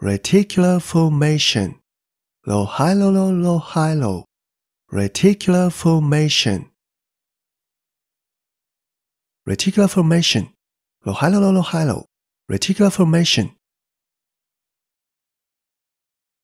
Reticular formation. Lo hi lo lo lo hi lo. Reticular formation. Reticular formation. Lo hi lo lo lo hi lo. Reticular formation.